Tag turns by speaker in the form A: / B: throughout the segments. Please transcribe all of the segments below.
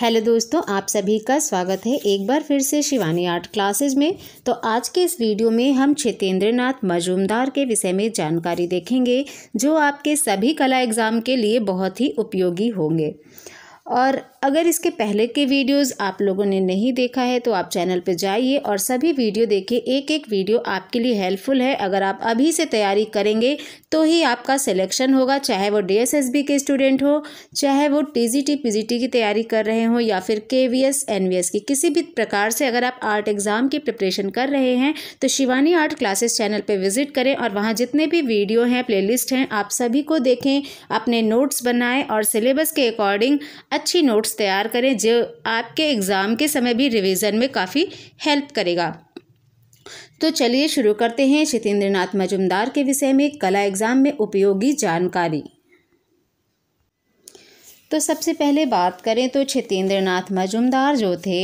A: hello दोस्तों आप सभी का स्वागत है एक बार फिर से शिवानी आर्ट क्लासेस में तो आज के इस वीडियो में हम क्षितेंद्र नाथ मजूमदार के विषय में जानकारी देखेंगे जो आपके सभी कला एग्ज़ाम के लिए बहुत ही उपयोगी होंगे और अगर इसके पहले के वीडियोस आप लोगों ने नहीं देखा है तो आप चैनल पर जाइए और सभी वीडियो देखिए एक एक वीडियो आपके लिए हेल्पफुल है अगर आप अभी से तैयारी करेंगे तो ही आपका सिलेक्शन होगा चाहे वो डीएसएसबी के स्टूडेंट हो चाहे वो टीजीटी पीजीटी की तैयारी कर रहे हों या फिर के वी की किसी भी प्रकार से अगर आप आर्ट एग्ज़ाम की प्रिपरेशन कर रहे हैं तो शिवानी आर्ट क्लासेस चैनल पर विजिट करें और वहाँ जितने भी वीडियो हैं प्ले हैं आप सभी को देखें अपने नोट्स बनाएँ और सिलेबस के अकॉर्डिंग अच्छी नोट्स नोट्स तैयार करें जो आपके एग्ज़ाम के समय भी रिवीजन में काफ़ी हेल्प करेगा तो चलिए शुरू करते हैं जितेंद्र नाथ मजुमदार के विषय में कला एग्ज़ाम में उपयोगी जानकारी तो सबसे पहले बात करें तो क्षितेंद्र नाथ मजुमदार जो थे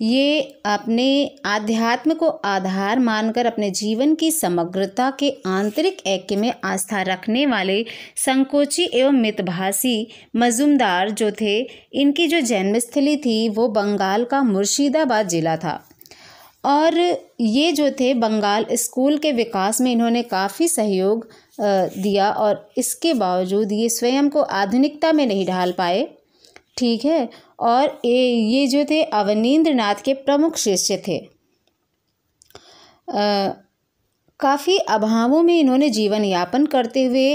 A: ये अपने आध्यात्म को आधार मानकर अपने जीवन की समग्रता के आंतरिक ऐक्य में आस्था रखने वाले संकोची एवं मितभाषी मजुमदार जो थे इनकी जो जन्मस्थली थी वो बंगाल का मुर्शिदाबाद ज़िला था और ये जो थे बंगाल स्कूल के विकास में इन्होंने काफ़ी सहयोग दिया और इसके बावजूद ये स्वयं को आधुनिकता में नहीं ढाल पाए ठीक है और ये ये जो थे अवनीन्द्र नाथ के प्रमुख शिष्य थे आ, काफ़ी अभावों में इन्होंने जीवन यापन करते हुए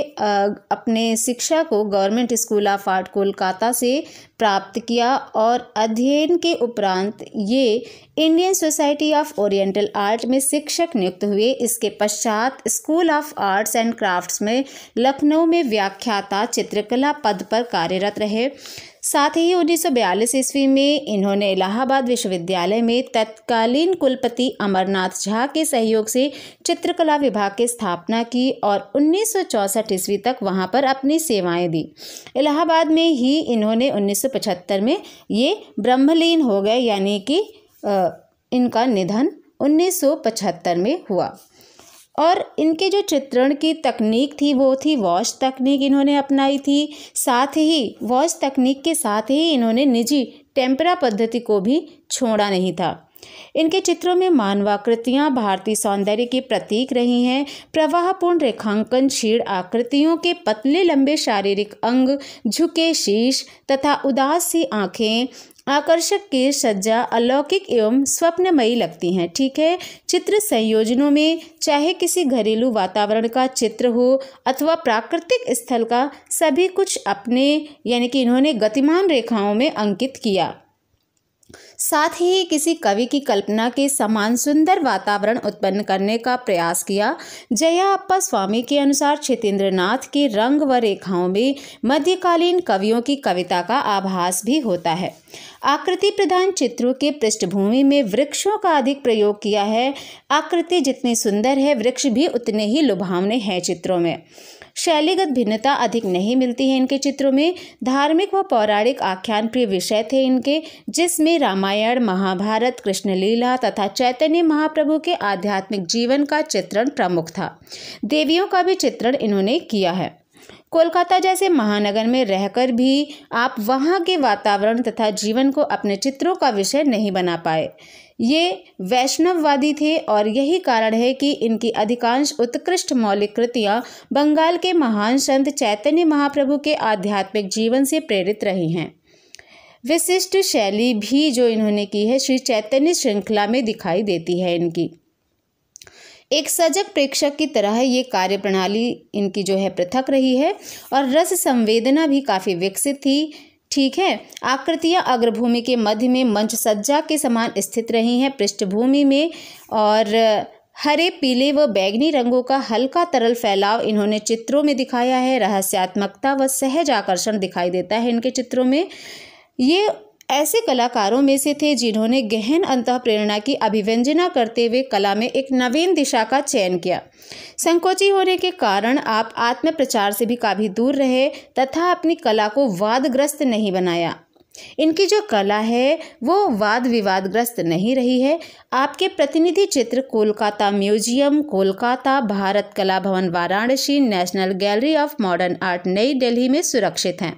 A: अपने शिक्षा को government school of art Kolkata से प्राप्त किया और अध्ययन के उपरांत ये Indian society of oriental art में शिक्षक नियुक्त हुए इसके पश्चात school of arts and crafts में लखनऊ में व्याख्याता चित्रकला पद पर कार्यरत रहे साथ ही 1942 ईस्वी में इन्होंने इलाहाबाद विश्वविद्यालय में तत्कालीन कुलपति अमरनाथ झा के सहयोग से चित्रकला विभाग की स्थापना की और उन्नीस ईस्वी तक वहाँ पर अपनी सेवाएं दी इलाहाबाद में ही इन्होंने 1975 में ये ब्रह्मलीन हो गए यानी कि इनका निधन 1975 में हुआ और इनके जो चित्रण की तकनीक थी वो थी वॉश तकनीक इन्होंने अपनाई थी साथ ही वॉश तकनीक के साथ ही इन्होंने निजी टेम्परा पद्धति को भी छोड़ा नहीं था इनके चित्रों में मानवाकृतियाँ भारतीय सौंदर्य के प्रतीक रही हैं प्रवाहपूर्ण रेखांकन क्षीण आकृतियों के पतले लंबे शारीरिक अंग झुके शीश तथा उदास सी आँखें आकर्षक की सज्जा अलौकिक एवं स्वप्नमयी लगती हैं ठीक है चित्र संयोजनों में चाहे किसी घरेलू वातावरण का चित्र हो अथवा प्राकृतिक स्थल का सभी कुछ अपने यानी कि इन्होंने गतिमान रेखाओं में अंकित किया साथ ही किसी कवि की कल्पना के समान सुंदर वातावरण उत्पन्न करने का प्रयास किया जयाप्पा स्वामी के अनुसार क्षेत्रेंद्रनाथ के रंग व रेखाओं में मध्यकालीन कवियों की कविता का आभास भी होता है आकृति प्रधान चित्रों के पृष्ठभूमि में वृक्षों का अधिक प्रयोग किया है आकृति जितनी सुंदर है वृक्ष भी उतने ही लुभावने हैं चित्रों में शैलीगत भिन्नता अधिक नहीं मिलती है इनके चित्रों में धार्मिक व पौराणिक आख्यान प्रिय विषय थे इनके जिसमें रामायण महाभारत कृष्णलीला तथा चैतन्य महाप्रभु के आध्यात्मिक जीवन का चित्रण प्रमुख था देवियों का भी चित्रण इन्होंने किया है कोलकाता जैसे महानगर में रहकर भी आप वहाँ के वातावरण तथा जीवन को अपने चित्रों का विषय नहीं बना पाए ये वैष्णववादी थे और यही कारण है कि इनकी अधिकांश उत्कृष्ट मौलिक कृतियाँ बंगाल के महान संत चैतन्य महाप्रभु के आध्यात्मिक जीवन से प्रेरित रही हैं विशिष्ट शैली भी जो इन्होंने की है श्री चैतन्य श्रृंखला में दिखाई देती है इनकी एक सजग प्रेक्षक की तरह ये कार्य प्रणाली इनकी जो है पृथक रही है और रस संवेदना भी काफ़ी विकसित थी ठीक है आकृतियाँ अग्रभूमि के मध्य में मंच सज्जा के समान स्थित रही हैं पृष्ठभूमि में और हरे पीले व बैगनी रंगों का हल्का तरल फैलाव इन्होंने चित्रों में दिखाया है रहस्यात्मकता व सहज आकर्षण दिखाई देता है इनके चित्रों में ये ऐसे कलाकारों में से थे जिन्होंने गहन अंत प्रेरणा की अभिव्यंजना करते हुए कला में एक नवीन दिशा का चयन किया संकोची होने के कारण आप आत्म प्रचार से भी काफ़ी दूर रहे तथा अपनी कला को वादग्रस्त नहीं बनाया इनकी जो कला है वो वाद विवादग्रस्त नहीं रही है आपके प्रतिनिधि चित्र Kolkata museum Kolkata Bharat Kala Bhavan Varanasi national gallery of modern art New Delhi में सुरक्षित हैं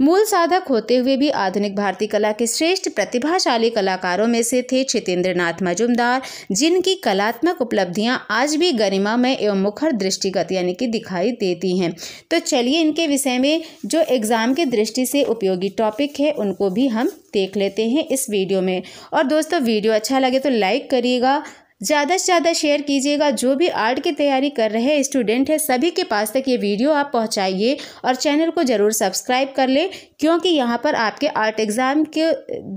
A: मूल साधक होते हुए भी आधुनिक भारतीय कला के श्रेष्ठ प्रतिभाशाली कलाकारों में से थे क्षितेंद्र नाथ मजुमदार जिनकी कलात्मक उपलब्धियां आज भी गरिमामय एवं मुखर दृष्टिगत यानी कि दिखाई देती हैं तो चलिए इनके विषय में जो एग्ज़ाम के दृष्टि से उपयोगी टॉपिक है उनको भी हम देख लेते हैं इस वीडियो में और दोस्तों वीडियो अच्छा लगे तो लाइक करिएगा ज़्यादा से ज़्यादा शेयर कीजिएगा जो भी आर्ट की तैयारी कर रहे स्टूडेंट हैं सभी के पास तक ये वीडियो आप पहुँचाइए और चैनल को ज़रूर सब्सक्राइब कर लें क्योंकि यहाँ पर आपके आर्ट एग्ज़ाम के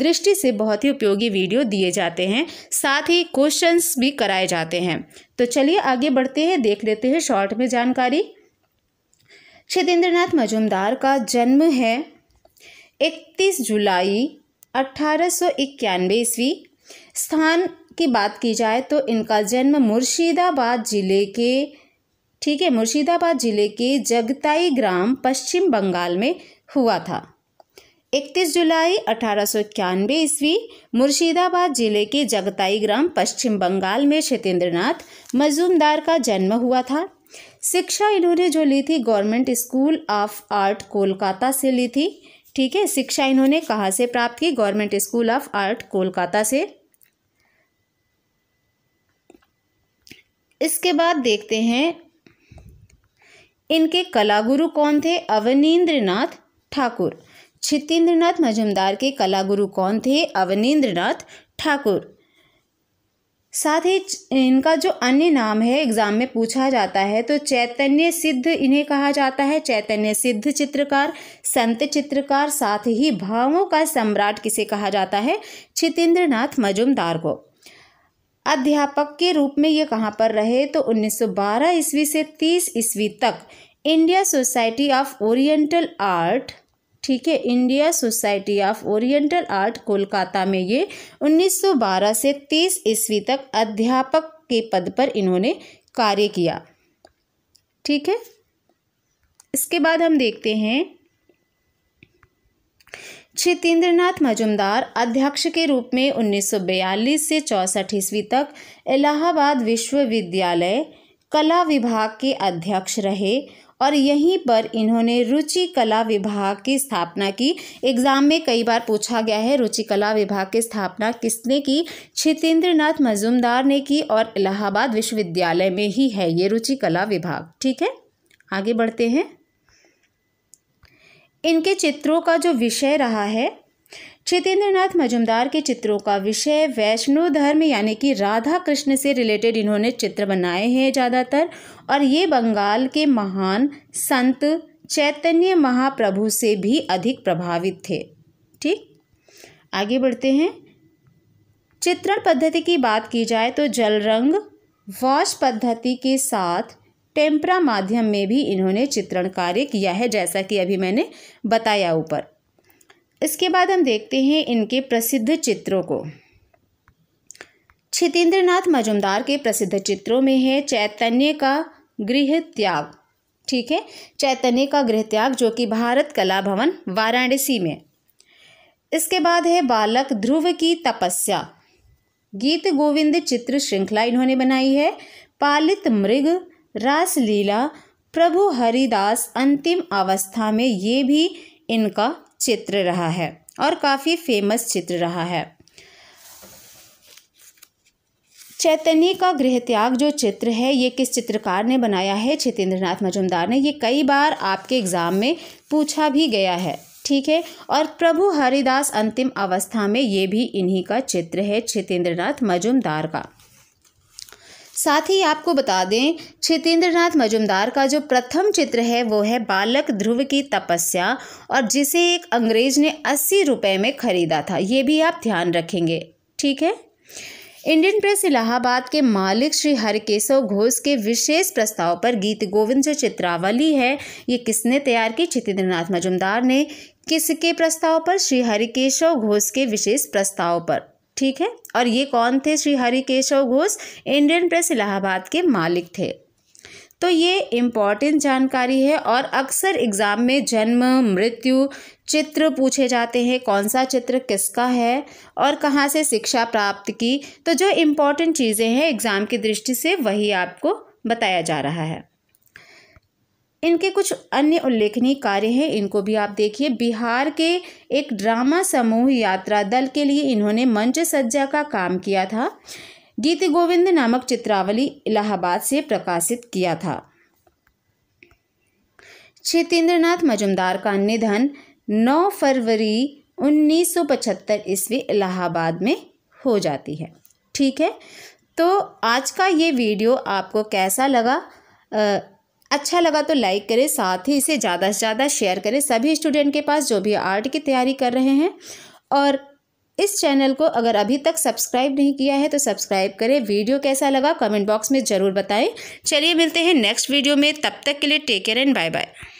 A: दृष्टि से बहुत ही उपयोगी वीडियो दिए जाते हैं साथ ही क्वेश्चंस भी कराए जाते हैं तो चलिए आगे बढ़ते हैं देख लेते हैं शॉर्ट में जानकारी क्षेत्रेंद्रनाथ मजुमदार का जन्म है इकतीस जुलाई अट्ठारह सौ इक्यानवे ईस्वी स्थान की बात की जाए तो इनका जन्म मुर्शिदाबाद ज़िले के ठीक है मुर्शिदाबाद ज़िले के जगताई ग्राम पश्चिम बंगाल में हुआ था 31 जुलाई अठारह सौ ईस्वी मुर्शिदाबाद जिले के जगताई ग्राम पश्चिम बंगाल में क्षेत्रेंद्रनाथ मजूमदार का जन्म हुआ था शिक्षा इन्होंने जो ली थी government school of art Kolkata से ली थी ठीक है शिक्षा इन्होंने कहाँ से प्राप्त की government school of art Kolkata से इसके बाद देखते हैं इनके कलागुरु कौन थे अवनीन्द्रनाथ ठाकुर छितेंद्रनाथ मजुमदार के कलागुरु कौन थे अवनीन्द्रनाथ ठाकुर साथ ही इनका जो अन्य नाम है एग्ज़ाम में पूछा जाता है तो चैतन्य सिद्ध इन्हें कहा जाता है चैतन्य सिद्ध चित्रकार संत चित्रकार साथ ही भावों का सम्राट किसे कहा जाता है छितेंद्रनाथ मजुमदार को अध्यापक के रूप में ये कहाँ पर रहे तो 1912 ईस्वी से 30 ईस्वी तक India society of oriental art ठीक है India society of oriental art Kolkata में ये 1912 से 30 ईस्वी तक अध्यापक के पद पर इन्होंने कार्य किया ठीक है इसके बाद हम देखते हैं क्षितेंद्रनाथ मजुमदार अध्यक्ष के रूप में 1942 से चौंसठ ईस्वी तक इलाहाबाद विश्वविद्यालय कला विभाग के अध्यक्ष रहे और यहीं पर इन्होंने रुचि कला विभाग की स्थापना की एग्ज़ाम में कई बार पूछा गया है रुचि कला विभाग की स्थापना किसने की नाथ मजुमदार ने की और इलाहाबाद विश्वविद्यालय में ही है ये रुचि कला विभाग ठीक है आगे बढ़ते हैं इनके चित्रों का जो विषय रहा है चितेंद्रनाथ मजुमदार के चित्रों का विषय वैष्णो धर्म यानी कि राधा कृष्ण से रिलेटेड इन्होंने चित्र बनाए हैं ज़्यादातर और ये बंगाल के महान संत चैतन्य महाप्रभु से भी अधिक प्रभावित थे ठीक आगे बढ़ते हैं चित्रण पद्धति की बात की जाए तो जल रंग वॉश पद्धति के साथ टेम्परा माध्यम में भी इन्होंने चित्रण कार्य किया है जैसा कि अभी मैंने बताया ऊपर इसके बाद हम देखते हैं इनके प्रसिद्ध चित्रों को छितेंद्रनाथ मजुमदार के प्रसिद्ध चित्रों में है चैतन्य का गृह त्याग ठीक है चैतन्य का गृह त्याग जो कि भारत कला भवन वाराणसी में इसके बाद है बालक ध्रुव की तपस्या गीत गोविंद चित्र श्रृंखला इन्होंने बनाई है पालित मृग रासलीला प्रभु हरिदास अंतिम अवस्था में ये भी इनका चित्र रहा है और काफ़ी फेमस चित्र रहा है चैतन्य का गृह त्याग जो चित्र है ये किस चित्रकार ने बनाया है नाथ मजुमदार ने ये कई बार आपके एग्ज़ाम में पूछा भी गया है ठीक है और प्रभु हरिदास अंतिम अवस्था में ये भी इन्हीं का चित्र है नाथ मजुमदार का साथ ही आपको बता दें क्षेत्रेंद्रनाथ मजुमदार का जो प्रथम चित्र है वो है बालक ध्रुव की तपस्या और जिसे एक अंग्रेज ने अस्सी रुपये में खरीदा था ये भी आप ध्यान रखेंगे ठीक है इंडियन प्रेस इलाहाबाद के मालिक श्री हरकेशव घोष के विशेष प्रस्ताव पर गीत गोविंद जो चित्रावली है ये किसने तैयार की चितेंद्रनाथ मजुमदार ने किसके प्रस्ताव पर श्री हरिकेशव घोष के विशेष प्रस्ताव पर ठीक है और ये कौन थे श्री हरि केशव घोष इंडियन प्रेस इलाहाबाद के मालिक थे तो ये इम्पॉर्टेंट जानकारी है और अक्सर एग्ज़ाम में जन्म मृत्यु चित्र पूछे जाते हैं कौन सा चित्र किसका है और कहाँ से शिक्षा प्राप्त की तो जो इम्पॉर्टेंट चीज़ें हैं एग्ज़ाम की दृष्टि से वही आपको बताया जा रहा है इनके कुछ अन्य उल्लेखनीय कार्य हैं इनको भी आप देखिए बिहार के एक ड्रामा समूह यात्रा दल के लिए इन्होंने मंच सज्जा का काम किया था गीत गोविंद नामक चित्रावली इलाहाबाद से प्रकाशित किया था क्षेत्रेंद्रनाथ मजुमदार का निधन 9 फरवरी 1975 ईस्वी इलाहाबाद में हो जाती है ठीक है तो आज का ये वीडियो आपको कैसा लगा आ, अच्छा लगा तो लाइक करें साथ ही इसे ज़्यादा से ज़्यादा शेयर करें सभी स्टूडेंट के पास जो भी आर्ट की तैयारी कर रहे हैं और इस चैनल को अगर अभी तक सब्सक्राइब नहीं किया है तो सब्सक्राइब करें वीडियो कैसा लगा कमेंट बॉक्स में ज़रूर बताएं चलिए मिलते हैं नेक्स्ट वीडियो में तब तक के लिए take care and bye bye